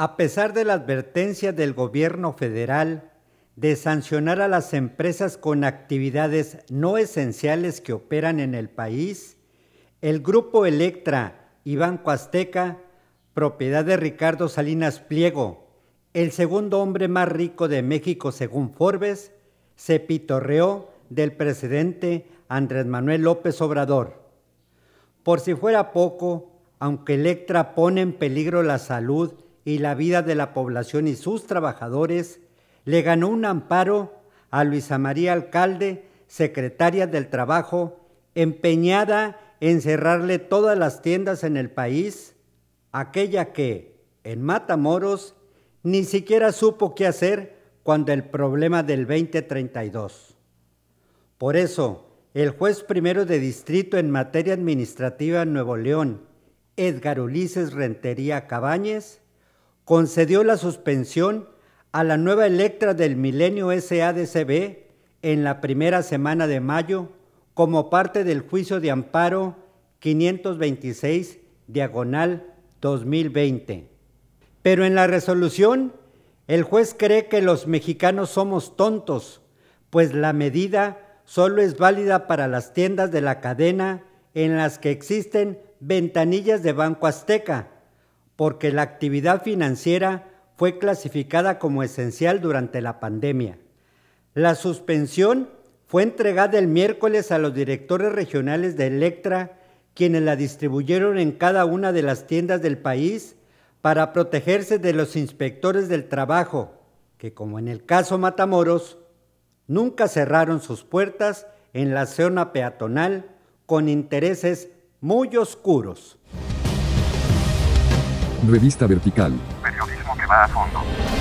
A pesar de la advertencia del gobierno federal de sancionar a las empresas con actividades no esenciales que operan en el país, el grupo Electra y Banco Azteca, propiedad de Ricardo Salinas Pliego, el segundo hombre más rico de México según Forbes, se pitorreó del presidente Andrés Manuel López Obrador. Por si fuera poco, aunque Electra pone en peligro la salud y la vida de la población y sus trabajadores, le ganó un amparo a Luisa María Alcalde, secretaria del Trabajo, empeñada en cerrarle todas las tiendas en el país, aquella que, en Matamoros, ni siquiera supo qué hacer cuando el problema del 2032. Por eso, el juez primero de distrito en materia administrativa en Nuevo León, Edgar Ulises Rentería Cabañes, concedió la suspensión a la nueva Electra del Milenio SADCB en la primera semana de mayo como parte del juicio de amparo 526 diagonal 2020. Pero en la resolución, el juez cree que los mexicanos somos tontos, pues la medida solo es válida para las tiendas de la cadena en las que existen ventanillas de Banco Azteca porque la actividad financiera fue clasificada como esencial durante la pandemia. La suspensión fue entregada el miércoles a los directores regionales de Electra, quienes la distribuyeron en cada una de las tiendas del país para protegerse de los inspectores del trabajo, que como en el caso Matamoros, nunca cerraron sus puertas en la zona peatonal con intereses muy oscuros. Revista Vertical. Periodismo que va a fondo.